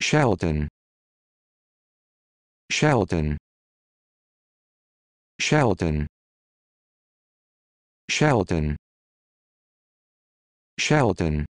Shelton Shelton Shelton Shelton Shelton